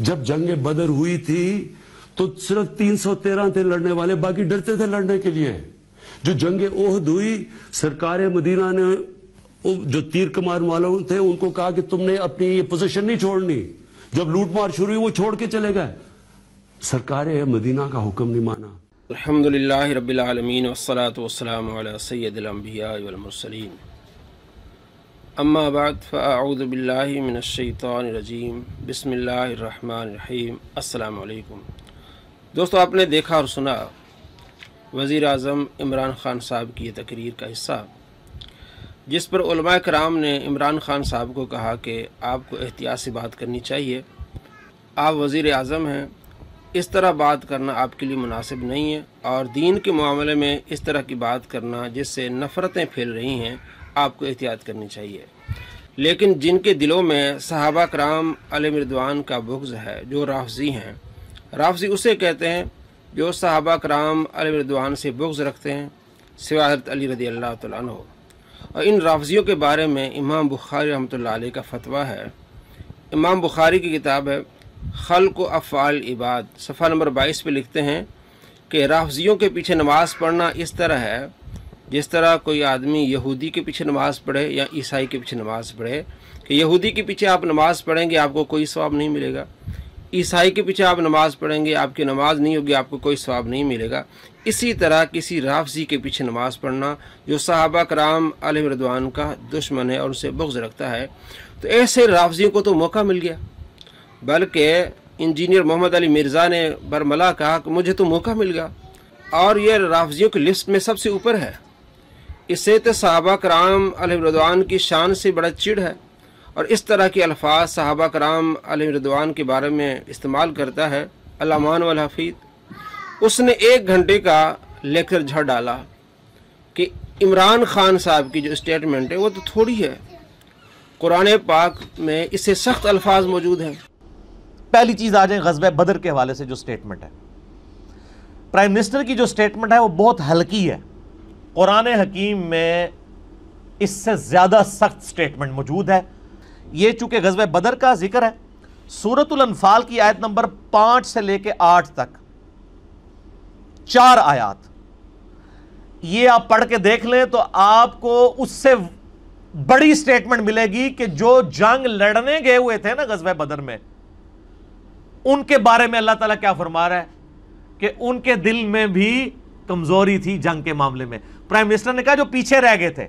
जब जंग बदर हुई थी तो सिर्फ तीन सौ तेरह थे लड़ने वाले बाकी डरते थे लड़ने के लिए जो जंग ओहद हुई सरकार मदीना ने जो तीर कमार वालों थे उनको कहा कि तुमने अपनी ये पोजीशन नहीं छोड़नी जब लूटमार शुरू हुई वो छोड़ के चले गए सरकार मदीना का हुक्म नहीं माना अलहमदिल्ला रबीआलमीन वसलात वसलाम सैदिया अम्मा बाद फ़ाऊदबिल्लिमिनशैतरजीम बसमीम अल्लाम दोस्तों आपने देखा और सुना वज़ी अजम इमरान ख़ान साहब की तकरीर का हिस्सा जिस पर उलमा कराम ने इमरान ख़ान साहब को कहा कि आपको एहतियात से बात करनी चाहिए आप वज़ी अजम हैं इस तरह बात करना आपके लिए मुनासिब नहीं है और दीन के मामले में इस तरह की बात करना जिससे नफ़रतें फैल रही हैं आपको एहतियात करनी चाहिए लेकिन जिनके दिलों में सहाबा कराम अलमरदवान का बुग्ज़ है जो राफजी हैं राफजी उसे कहते हैं जो सहाबा कराम अलमरदवान से बुग्ज़ रखते हैं सिवा अली रदी अल्लाह तु और इन राफजियों के बारे में इमाम बुखारी रहमत का फतवा है इमाम बुखारी की किताब है खल को अफ़ाल इबाद सफ़ा नंबर बाईस पर लिखते हैं कि राफजियों के पीछे नमाज़ पढ़ना इस तरह है जिस तरह कोई आदमी यहूदी के पीछे नमाज़ पढ़े या ईसाई के पीछे नमाज़ पढ़े कि यहूदी के पीछे आप नमाज़ पढ़ेंगे आपको कोई स्वाब नहीं मिलेगा ईसाई के पीछे आप नमाज़ पढ़ेंगे आपकी नमाज़ नहीं होगी आपको कोई स्वाब नहीं मिलेगा इसी तरह किसी राफजी के पीछे नमाज़ पढ़ना जो साहबा कराम रदवान का दुश्मन है और उसे बुग्ज़ रखता है तो ऐसे राफजियों को तो मौका मिल गया बल्कि इंजीनियर मोहम्मद अली मिर्ज़ा ने बरमला कहा कि मुझे तो मौका मिल गया और यह राफजियों की लिस्ट में सबसे ऊपर है इसे तो सहाबा कराम अलरदवान की शान से बड़ा चिड़ है और इस तरह के अल्फाज साहबा कराम अलरदवान के बारे में इस्तेमाल करता है अलामान हफीद उसने एक घंटे का लेक्चर झड़ डाला कि इमरान खान साहब की जो स्टेटमेंट है वो तो थोड़ी है कुरान पाक में इससे सख्त अल्फाज मौजूद हैं पहली चीज़ आ जाए गजब बदर के हवाले से जो स्टेटमेंट है प्राइम मिनिस्टर की जो स्टेटमेंट है वो बहुत हल्की है कुरान हकीम में इससे ज़्यादा सख्त स्टेटमेंट मौजूद है यह चूंकि गजब बदर का जिक्र है सूरतुल्फाल की आयत नंबर पांच से लेकर आठ तक चार आयात ये आप पढ़ के देख लें तो आपको उससे बड़ी स्टेटमेंट मिलेगी कि जो जंग लड़ने गए हुए थे ना गजब बदर में उनके बारे में अल्लाह ताला क्या फरमा रहा है कि उनके दिल में भी कमजोरी थी जंग के मामले में प्राइम मिनिस्टर ने कहा जो पीछे रह गए थे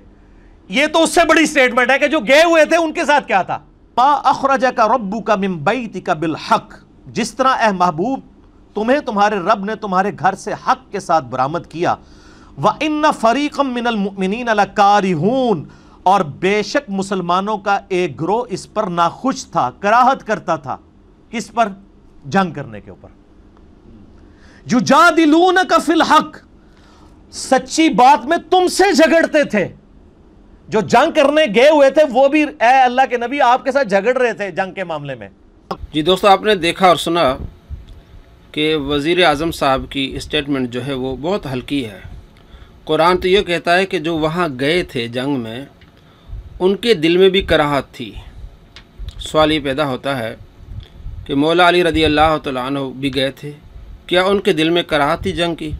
ये तो उससे बड़ी स्टेटमेंट है कि जो गए हुए थे उनके साथ क्या था पा अखराजा का रब्बू का मिम्बई का बिल हक जिस तरह ए महबूब तुम्हें तुम्हारे रब ने तुम्हारे घर से हक के साथ बरामद किया व इन फरीकम मिनमिन कारिहून और बेशक मुसलमानों का एक ग्रोह इस पर नाखुश था कराहत करता था किस पर जंग करने के ऊपर युजादिलून का फिल हक सच्ची बात में तुमसे झगड़ते थे जो जंग करने गए हुए थे वो भी अल्लाह के नबी आपके साथ झगड़ रहे थे जंग के मामले में जी दोस्तों आपने देखा और सुना कि वज़ी अजम साहब की स्टेटमेंट जो है वो बहुत हल्की है कुरान तो ये कहता है कि जो वहाँ गए थे जंग में उनके दिल में भी कराहत थी सवाल ये पैदा होता है कि मौला अली रदी अल्लाह तु भी गए थे क्या उनके दिल में कराहत थी जंग की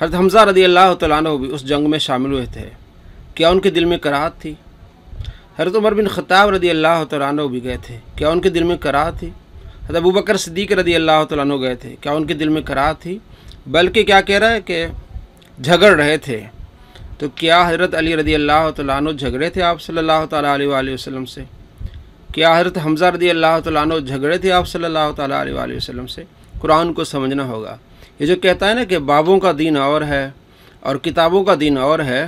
हरत हमज़ा रदी अल्लाह तु भी उस जंग में शामिल हुए थे क्या उनके दिल में कराहत थी हरत उमर बिन ख़ताब रदी अल्लाह तु भी गए थे क्या उनके दिल में कराहत थी हरत अबू बकर सदीक रदी अल्लाह तु गए थे क्या उनके दिल में कराहत थी बल्कि क्या कह रहा है कि झगड़ रहे थे तो क्या हज़रत अली रदी अल्लाह तु झगड़े थे आप सल्ह तसलम से क्या हज़रत हमज़ा रदी अल्लाह तु झगड़े थे आप सल्ला तसलम से कुरान को समझना होगा ये जो कहता है ना कि बाबों का दिन और है और किताबों का दिन और है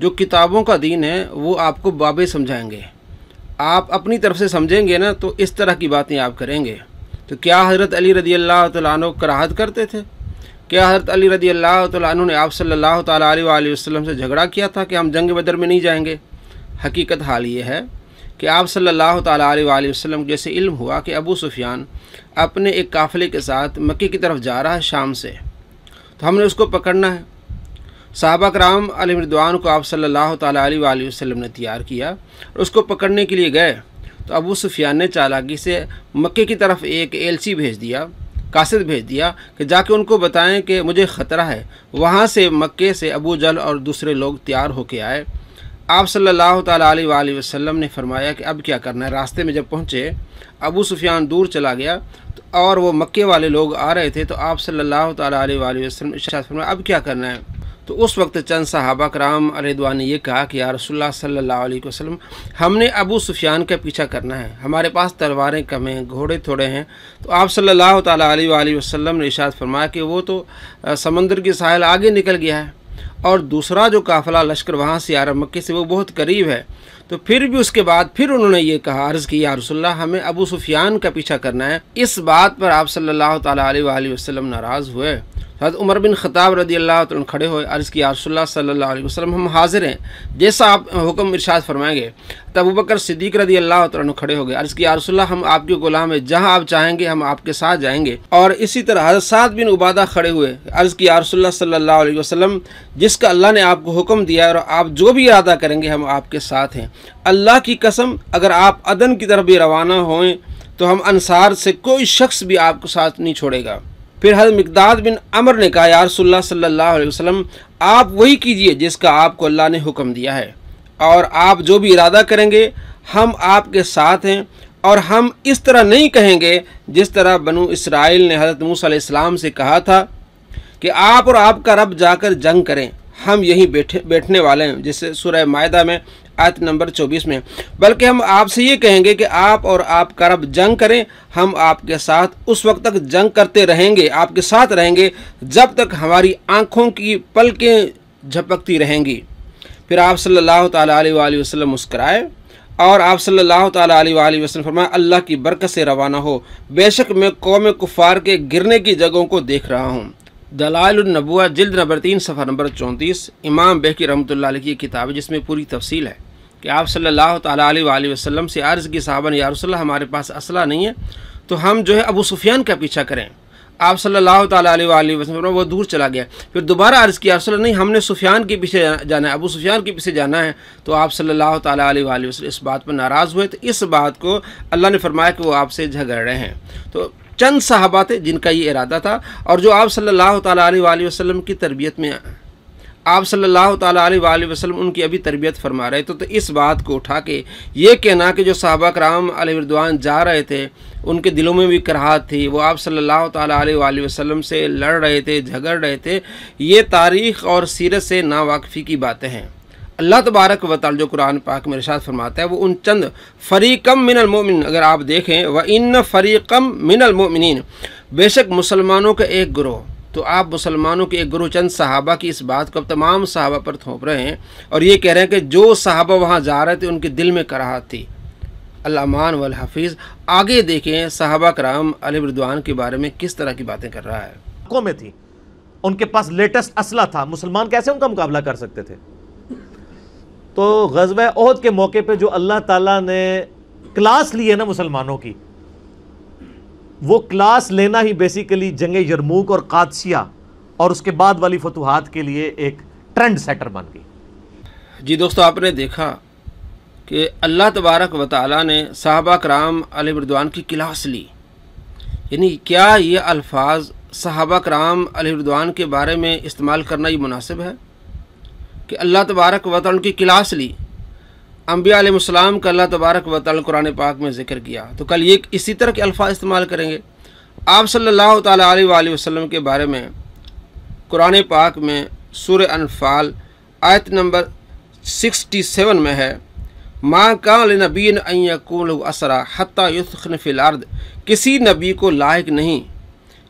जो किताबों का दिन है वो आपको बाबे समझाएंगे आप अपनी तरफ से समझेंगे ना तो इस तरह की बातें आप करेंगे तो क्या हज़रत अली रदी अल्लाह तु कराहत करते थे क्या हज़रत अली रदी अल्लाह तु ने आप सल्ला अलैहि से झगड़ा किया था कि हम जंग बदर में नहीं जाएंगे हकीकत हाल ये है कि आप सल्लल्लाहु सल्ला वसल्लम को जैसे इल्म हुआ कि अबू सुफियान अपने एक काफ़िले के साथ मक्के की तरफ जा रहा है शाम से तो हमने उसको पकड़ना है साहबा कराम अलमरदवान को आप सल्लल्लाहु सल्ला वसल्लम ने तैयार किया और उसको पकड़ने के लिए गए तो अबू सुफियान ने चालाकी से मक्के की तरफ एक एल भेज दिया कासद भेज दिया कि जाके उनको बताएं कि मुझे ख़तरा है वहाँ से मक्के से अबू जल और दूसरे लोग तैयार होके आए आप सल्लल्लाहु अलैहि वसल्लम ने फरमाया कि अब क्या करना है रास्ते में जब पहुँचे अबू सुफियान दूर चला गया तो और वो मक्के वाले लोग आ रहे थे तो आप सल्लल्लाहु अलैहि वसल्लम इशात फरमाया अब क्या करना है तो उस वक्त चंद साहबा कराम रिदवान ने यह कहा कि यार रसोल्ला सल्ला वसलम हमने अबू सुफियान का पीछा करना है हमारे पास तलवारें कम हैं घोड़े थोड़े हैं तो आप सल्लल्लाहु अलैहि वसल्लम ने इशाद फरमाया कि वो तो समंदर के साहिल आगे निकल गया है और दूसरा जो काफ़िला लश्कर वहाँ से रहा मक्के से वो बहुत करीब है तो फिर भी उसके बाद फिर उन्होंने ये कहा अर्ज़ या रसुल्ला हमें अबू सुफियान का पीछा करना है इस बात पर आप सल्लल्लाहु अलैहि वसल्लम नाराज़ हुए हज़रत उमर बिन ख़ताब रदी अल्लाह खड़े हुए अर्ज़ की रसोल्ला सल्ला वसलम हम हाज़िर हैं जैसा आप हुक्म इरशाद फरमाएंगे तब बकर सिद्दीक रदी अल्लाह तुम खड़े हो गए अर्ज़ की रसोल्ला हम आपके गुलाम है जहाँ आप चाहेंगे हम आपके साथ जाएंगे और इसी तरह हजरत सात बिन उबादा खड़े हुए अर्ज़ की रसोल्ला सल्ला वसलम जिसका अल्लाह ने आपको हुक्म दिया और आप जो भी अदा करेंगे हम आपके साथ हैं अल्लाह की कसम अगर आप अदन की तरफ भी रवाना हों तो हम अनसार से कोई शख्स भी आपको साथ नहीं छोड़ेगा फिर हज मकदाद बिन अमर ने कहा यारसोल्ला सल्ला वसम आप वही कीजिए जिसका आपको अल्लाह ने हुक्म दिया है और आप जो भी इरादा करेंगे हम आपके साथ हैं और हम इस तरह नहीं कहेंगे जिस तरह बनु इसराइल ने हज़रत मूसम से कहा था कि आप और आपका रब जाकर जंग करें हम यहीं बैठे बैठने वाले हैं जिससे सुरह माह में आयत नंबर 24 में बल्कि हम आपसे ये कहेंगे कि आप और आपका रब जंग करें हम आपके साथ उस वक्त तक जंग करते रहेंगे आपके साथ रहेंगे जब तक हमारी आँखों की पलकें झपकती रहेंगी फिर आप सल्लल्लाहु अलैहि वसल्लम मुस्कराए और आप सल्लल्लाहु अलैहि वसल्लम फरमाया अल्लाह की बरकत से रवाना हो बेशक मैं कौम कुफार के गिरने की जगहों को देख रहा हूँ दलालनबुआ जल्द नंबर तीन सफ़ा नंबर चौंतीस इमाम बहकी रहमत की किताब जिसमें पूरी तफसील है कि आप सल्लल्लाहु अलैहि वसल्लम से अर्ज़ की साहबा ने यारसल्ला हमारे पास असला नहीं है तो हम जो है अबू सुफियान का पीछा करें आप सल्लल्लाहु अलैहि वसल्लम वो दूर चला गया फिर दोबारा अर्ज़ किया रसोल्ला नहीं हमने सुफियान के पीछे जाना है अबू सुफियान के पीछे जाना है तो आप सल्लल्लाहु अलैहि वसल्लम इस बात पर नाराज़ हुए तो इस बात को अल्लाह ने फरमाया कि वो आपसे झगड़ रहे हैं तो चंद साहबा थे जिनका ये इरादा था और जो आप सल्लल्लाहु अलैहि वसल्लम की तरबियत में आप सल्लल्लाहु अलैहि वसल्लम उनकी अभी तरबियत फरमा रहे थे तो, तो इस बात को उठा के ये कहना कि जो साहबा कराम अलविरदवान जा रहे थे उनके दिलों में भी कराहत थी वो आप सल्लल्लाहु अलैहि वसल्लम से लड़ रहे थे झगड़ रहे थे ये तारीख़ और सीरत से नावाकफ़ी की बातें हैं अल्लाह तबारक वाल जो कुरान पाक में रिशात फरमाता है वो उन चंद फ़रीकम मिनलमोमिन अगर आप देखें व इन फ़रीकम मिनलमोमिन बेशक मुसलमानों का एक ग्रोह तो आप मुसलमानों के एक गुरु चंद साहबा की इस बात को अब तमाम साहबा पर थोप रहे हैं और ये कह रहे हैं कि जो साहबा वहाँ जा रहे थे उनके दिल में कराह थी अलामान वल हफीज़ आगे देखें साहबा कराम अलबरदान के बारे में किस तरह की बातें कर रहा है में थी उनके पास लेटेस्ट असला था मुसलमान कैसे उनका मुकाबला कर सकते थे तो गजब अहद के मौके पर जो अल्लाह तला ने क्लास ली है ना मुसलमानों की वो क्लास लेना ही बेसिकली जंग यरमूक और कादसिया और उसके बाद वाली फतूहत के लिए एक ट्रेंड सेटर बन गई जी दोस्तों आपने देखा कि अल्लाह तबारक व ताली ने साहबा कराम अलबरदान की क्लास ली यानी क्या ये अल्फाज साहबा कराम अलबरदान के बारे में इस्तेमाल करना ये मुनासिब है कि अल्लाह तबारक वाली की क्लास ली आलम का अल्लाह तबारक वाल कुरान पाक में जिक्र किया तो कल ये इसी तरह के अल्फाज इस्तेमाल करेंगे आप सल्लल्लाहु अलैहि वसल्लम के बारे में कुरान पाक में सूर अनफाल आयत नंबर 67 में है माँ का नबीन अकूल असरा हती युसखन फ़िलार्द किसी नबी को लायक नहीं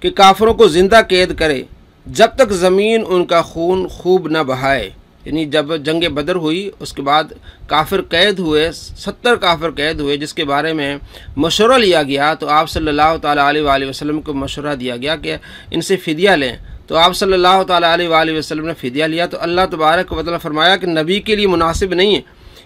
कि काफरों को ज़िंदा कैद करे जब तक ज़मीन उनका खून खूब न बहाए यानी जब जंग बदर हुई उसके बाद काफिर कैद हुए सत्तर काफिर कैद हुए जिसके बारे में मशवरा लिया गया तो आप सल्लल्लाहु अलैहि वसल्लम को मशवरा दिया गया कि इनसे फ़िदिया लें तो आप सल्लल्लाहु अलैहि वसल्लम ने फ़िदिया लिया तो अल्लाह तबारक मतलब फरमाया कि नबी के लिए मुनासिब नहीं है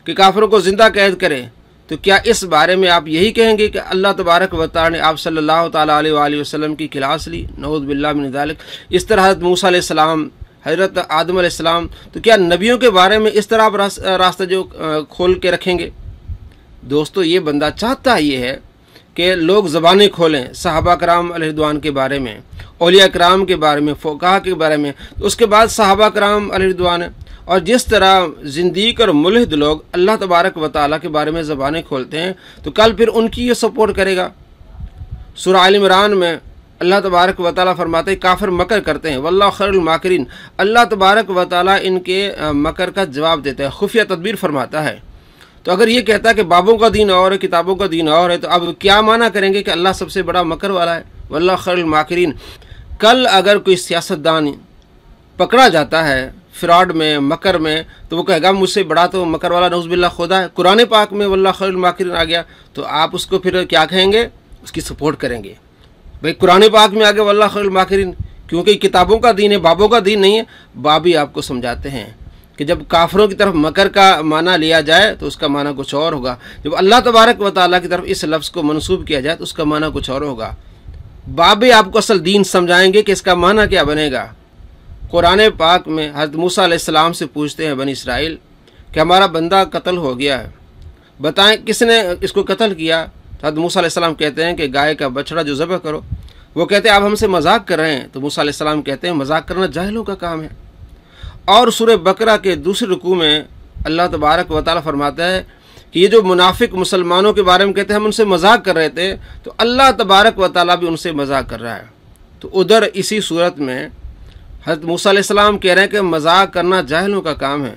कि काफिरों को ज़िंदा कैद करें तो क्या इस बारे में आप यही कहेंगे कि अल्लाह तबारक वाल ने आप सल्ला अलैहि की खिलास ली नौदबिल्लाजालिक इस तरह मूसा सलाम हज़रत आदम आदम तो क्या नबियों के बारे में इस तरह आप रास्ते रास्ता जो खोल के रखेंगे दोस्तों ये बंदा चाहता ये है कि लोग ज़बानें खोलें साहबा कराम अलहदवान के बारे में ओलिया कराम के बारे में फ़ोकाह के बारे में तो उसके बाद साहबा कराम अलहदवान और जिस तरह जिंदीक और मुलहद लोग अल्लाह तबारक व के बारे में ज़बानें खोलते हैं तो कल फिर उनकी ये सपोर्ट करेगा सुर आलमरान में अल्लाह तबारक व फरमाते काफिर मकर करते हैं वल्ला खैरुल अल्लाह तबारक व इनके मकर का जवाब देता है खुफिया तदबीर फरमाता है तो अगर ये कहता है कि बाबों का दीन और है किताबों का दीन और है तो अब क्या माना करेंगे कि अल्लाह सबसे बड़ा मकर वाला है वल्ला खैरुल कल अगर कोई सियासतदान पकड़ा जाता है फ्रॉड में मकर में तो वो कहेगा मुझसे बड़ा तो मकर वाला नौजबिल्ला खुदा है कुरान पाक में वल्ला खैर आ गया तो आप उसको फिर क्या कहेंगे उसकी सपोर्ट करेंगे भाई कुरान पाक में आगे वल्ला खल माकरीन क्योंकि किताबों का दीन है बाबों का दीन नहीं है बाबी आपको समझाते हैं कि जब काफरों की तरफ मकर का माना लिया जाए तो उसका माना कुछ और होगा जब अल्लाह तबारक व ताली की तरफ इस लफ्ज़ को मनसूब किया जाए तो उसका माना कुछ और होगा बाबे आपको असल दीन समझाएंगे कि इसका माना क्या बनेगा कुरान पाक में हजरत मूसा से पूछते हैं बन इसराइल कि हमारा बंदा कत्ल हो गया है बताएं किसने इसको कत्ल किया तो हजरत मूसा कहते हैं कि गाय का बछड़ा जो ज़बह करो वो कहते हैं आप हमसे मजाक कर रहे हैं तो मूसा सलाम कहते हैं मजाक करना जाहलों का काम है और सुर बकरा के दूसरे रुकू में अल्लाह तबारक व ताल फरमाता है कि ये जो मुनाफिक मुसलमानों के बारे में कहते हैं हम उनसे मजाक कर रहे थे तो अल्लाह तबारक व ताल भी उनसे मजाक कर रहा है तो उधर इसी सूरत में हजरत मूसा कह रहे हैं कि मजाक करना जाहलों का काम है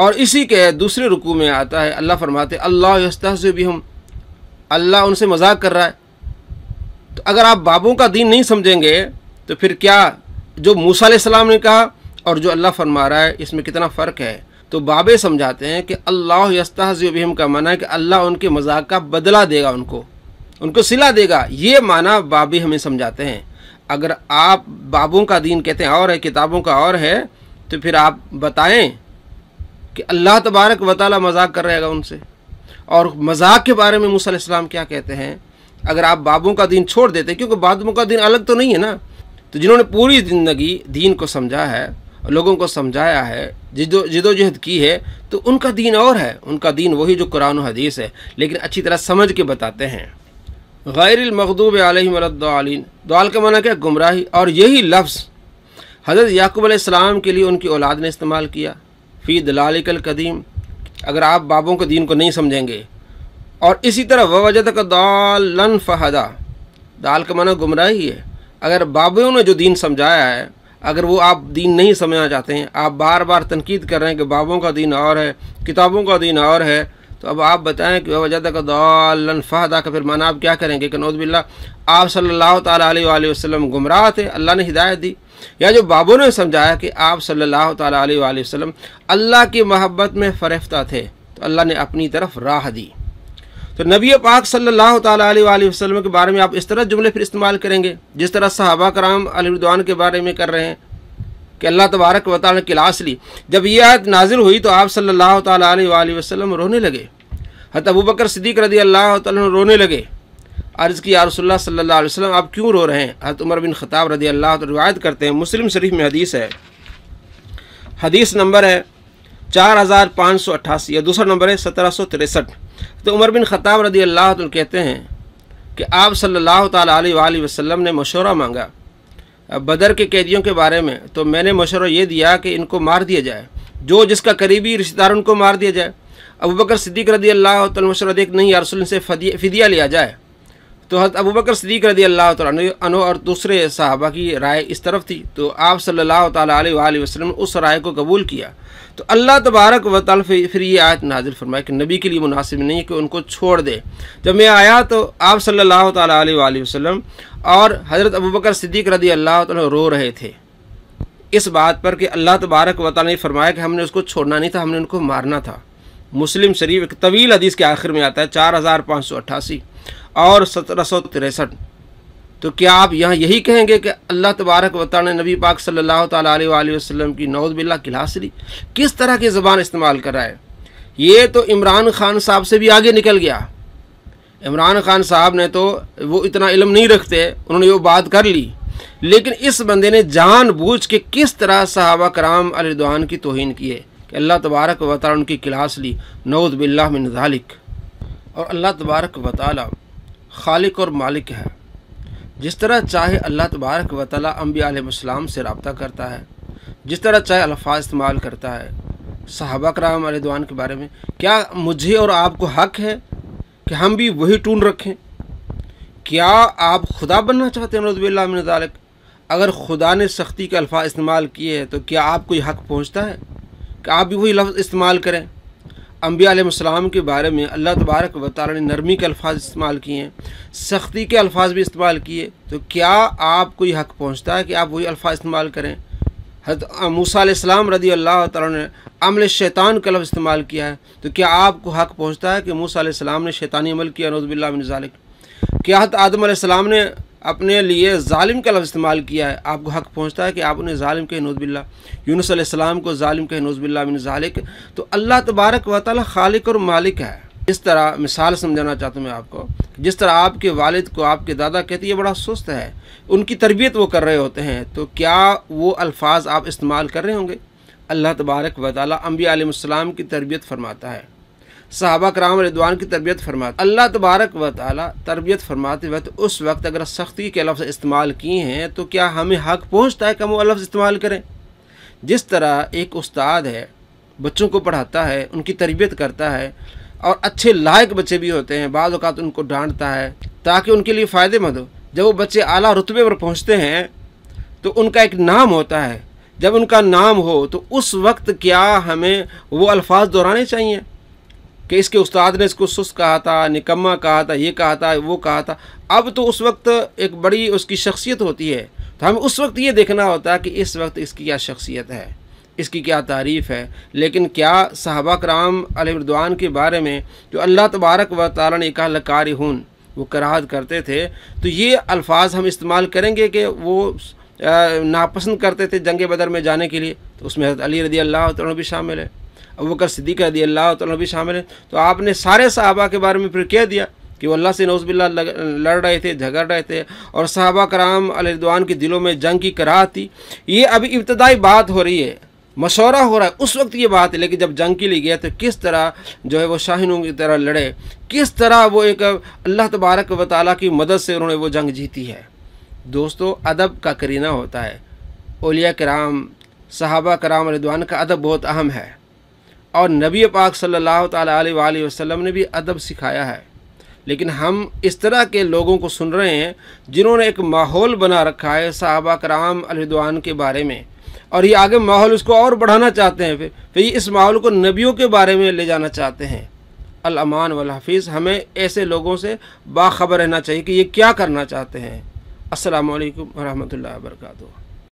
और इसी के दूसरे रुकू में आता है अल्लाह फरमाते अल्लाह यस्ताज भी हम अल्लाह उनसे मजाक कर रहा है तो अगर आप बाबों का दीन नहीं समझेंगे तो फिर क्या जो मूसा सलाम ने कहा और जो अल्लाह फरमा रहा है इसमें कितना फ़र्क है तो बाबे समझाते हैं कि अल्लाह यस्ताहम का माना है कि अल्लाह उनके मजाक का बदला देगा उनको उनको सिला देगा ये माना बाबे हमें समझाते हैं अगर आप बाबों का दीन कहते हैं और है किताबों का और है तो फिर आप बताएं कि अल्लाह तबारक वाली मजाक कर रहेगा उनसे और मज़ाक के बारे में मूसा सलाम क्या कहते हैं अगर आप बाबों का दिन छोड़ देते क्योंकि बाबों का दिन अलग तो नहीं है ना तो जिन्होंने पूरी ज़िंदगी दीन को समझा है लोगों को समझाया है जिदो जिदोजहद की है तो उनका दीन और है उनका दीन वही जो कुरान हदीस है लेकिन अच्छी तरह समझ के बताते हैं गैरमखदूब आलिमदालीन दाल का माना क्या गुमराही और यही लफ्ज़ हज़रत याकूब के लिए उनकी औलाद ने इस्तेमाल किया फ़ी दलालिकल कदीम अगर आप बाबों के दीन को नहीं समझेंगे और इसी तरह वजद का दालन फहदा दाल का माना ही है अगर बाबों ने जो दीन समझाया है अगर वो आप दीन नहीं समझना चाहते हैं आप बार बार तनकीद कर रहे हैं कि बाबों का दीन और है किताबों का दीन और है तो अब आप बताएं कि वजद का दौलन फ़हदा का फिर माना आप क्या करेंगे कि बिल्ला आप सल्लल्लाहु अलैहि वसल्लम गुमराह थे अल्लाह ने हिदायत दी या जो बाबू ने समझाया कि आप सल्लल्लाहु अलैहि वसल्लम अल्लाह की मोहब्बत में फरेफ्ता थे तो अल्लाह ने अपनी तरफ राह दी तो नबी पाक सल्लल्लाहु अलैहि वसल्लम के बारे में आप इस तरह जुमले फिर इस्तेमाल करेंगे जिस तरह सहाबा कराम अलविदान के बारे में कर रहे हैं कि अल्लाह तबारक वाल ने क्लास ली जब यह आयत नाजिल हुई तो आप सल्लल्लाहु अलैहि वसल्लम रोने लगे हत अबू बकर सिद्दीक रदी अल्लाह तु रोने लगे अर्ज़ की यारसोल्ला सल्ला वसम आप क्यों रो रहे हैं हत उमर बिन ख़ताब रदी अल्लाह रवायत रिवायत करते हैं मुस्लिम शरीफ में हदीस है हदीस नंबर है चार हज़ार पाँच सौ अट्ठासी या दूसरा नंबर है सत्रह सौ तिरसठ तो उमर बिन ख़ताब रदी अल्लाह कहते हैं कि आप सल्लल्लाहु अलैहि वसल्लम ने मशवरा मांगा बदर के कैदियों के बारे में तो मैंने मशवरा ये दिया कि इनको मार दिया जाए जो जिसका करीबी रिश्तेदार उनको मार दिया जाए अबू बकर सिद्दीक रदी अल्लाह मशवरा देख नहीं यारसुल से फ़दिया लिया जाए तो हज़रत अबू बकर सदीक रदी अल्लाह तन और दूसरे साहबा की राय इस तरफ थी तो आप सल्लल्लाहु अलैहि वसल्लम उस राय को कबूल किया तो अल्लाह तबारक व ताल फिर ये आयत नाजिल फरमाए कि नबी के लिए मुनासिब नहीं कि उनको छोड़ दे जब मैं आया तो आप सल्लल्लाहु अलैहि वसल्लम और हज़रत अबू बकर सिद्दीक रदी अल्लाह तन रो रहे थे इस बात पर कि अल्लाह तबारक वाली ने फरमाया कि हमने उसको छोड़ना नहीं था हमने उनको मारना था मुस्लिम शरीफ एक तवील हदीस के आखिर में आता है चार हज़ार पाँच सौ अट्ठासी और सत्रह सौ तिरसठ तो क्या आप यहाँ यही कहेंगे कि अल्लाह तबारक वताल ने नबी पाक सल्लल्लाहु अलैहि वसल्लम की बिल्ला किलासरी किस तरह की ज़बान इस्तेमाल करा है ये तो इमरान खान साहब से भी आगे निकल गया इमरान खान साहब ने तो वो इतना इलम नहीं रखते उन्होंने वो बात कर ली लेकिन इस बंदे ने बूझ के किस तरह सहाबा कराम अलिदान की तोहन की है कि अल्लाह तबारक वाली उनकी क्लास ली नौद बिल्ला नजालिक और अल्लाह तबारक वाली खालिक और मालिक है जिस तरह चाहे अल्लाह तबारक व ताली अम्बियाम से रबता करता है जिस तरह चाहे अल्फाज इस्तेमाल करता है सहाबा कराम अरिदवान के बारे में क्या मुझे और आपको हक है कि हम भी वही टून रखें क्या आप खुदा बनना चाहते हैं नजबिल्लाक अगर खुदा ने सख्ती के अल्फाज इस्तेमाल किए हैं तो क्या आपको ये हक पहुँचता है कि आप भी वही लफ्ज़ इस्तेमाल करें अम्बियाम के बारे में अल्लाह तबारक व ताली ने नरमी के अल्फाज इस्तेमाल किए हैं सख्ती के अल्फाज भी इस्तेमाल किए तो क्या आपको यह हक पहुँचता है कि आप वही अल्फाज इस्तेमाल करें मूसम रदी अल्लाह ताली ने अमल शैतान का लफ इस्तेमाल किया है तो क्या आपको हक पहुँचता है कि मूसम ने शैतानी अमल किया नौजबिल्लाजालिक क्या आदम आदम ने अपने लिए ालिम का लफ्ज़ इस्तेमाल किया है आपको हक पहुँचता है कि आप उन्हें ालिम के नोज़बिल्ला यूनुसम को ालिम के नौजबिल्ला मिन ालिक तो अल्लाह तबारक व ताली खालिक और मालिक है इस तरह मिसाल समझाना चाहता हूँ मैं आपको जिस तरह आपके वालिद को आपके दादा कहते ये बड़ा सुस्त है उनकी तरबियत वो कर रहे होते हैं तो क्या वो अल्फाज आप इस्तेमाल कर रहे होंगे अल्लाह तबारक व ताली आलम की तरबियत फरमाता है सहाबा कराम रिदवान की तरबियत फरमाते अल्लाह तबारक व ताली तरबियत फरमाते वक्त तो उस वक्त अगर सख्ती के लफ्ज़ इस्तेमाल किए हैं तो क्या हमें हक पहुँचता है कि हम वो लफ्ज़ इस्तेमाल करें जिस तरह एक उस्ताद है बच्चों को पढ़ाता है उनकी तरबियत करता है और अच्छे लायक बच्चे भी होते हैं बाद अवत उनको डांटता है ताकि उनके लिए फ़ायदेमंद हो जब वो बच्चे आला रुतबे पर पहुँचते हैं तो उनका एक नाम होता है जब उनका नाम हो तो उस वक्त क्या हमें वो अल्फाज दोहराने चाहिए कि इसके उस्ताद ने इसको सुस्त कहा था निकम्मा कहा था ये कहा था वो कहा था अब तो उस वक्त एक बड़ी उसकी शख्सियत होती है तो हमें उस वक्त ये देखना होता है कि इस वक्त इसकी क्या शख्सियत है इसकी क्या तारीफ़ है लेकिन क्या सहाबा कराम अलीरदान के बारे में जो अल्लाह तबारक व तारा ने कहा लकारहून वो कराहत करते थे तो ये अल्फाज हम इस्तेमाल करेंगे कि वो नापसंद करते थे जंग बदर में जाने के लिए तो उसमें हज़रत अली रदी अल्लाह तु भी शामिल है अबकर सिद्दीक रदी अल्लाह तबी भी शामिल हैं तो आपने सारे साहबा के बारे में फिर कह दिया कि वो अल्लाह से नौजबिल्ला लड़ रहे थे झगड़ रहे थे और साहबा कराम अलदवान के दिलों में जंग की कराह थी ये अभी इब्तदाई बात हो रही है मशवरा हो रहा है उस वक्त ये बात है लेकिन जब जंग के लिए गया तो किस तरह जो है वो शाहिनों की तरह लड़े किस तरह वो एक अल्लाह तबारक व ताली की मदद से उन्होंने वो जंग जीती है दोस्तों अदब का करीना होता है ओलिया कराम साहबा कराम रिदवान का अदब बहुत अहम है और नबी पाक सल्लल्लाहु अलैहि वसल्लम ने भी अदब सिखाया है लेकिन हम इस तरह के लोगों को सुन रहे हैं जिन्होंने एक माहौल बना रखा है साहबा कराम अलहदवान के बारे में और ये आगे माहौल उसको और बढ़ाना चाहते हैं फिर फिर इस माहौल को नबियों के बारे में ले जाना चाहते हैं अलमान वलहफीज़ हमें ऐसे लोगों से बाखबर रहना चाहिए कि ये क्या करना चाहते हैं असलकम वरहमल वर्का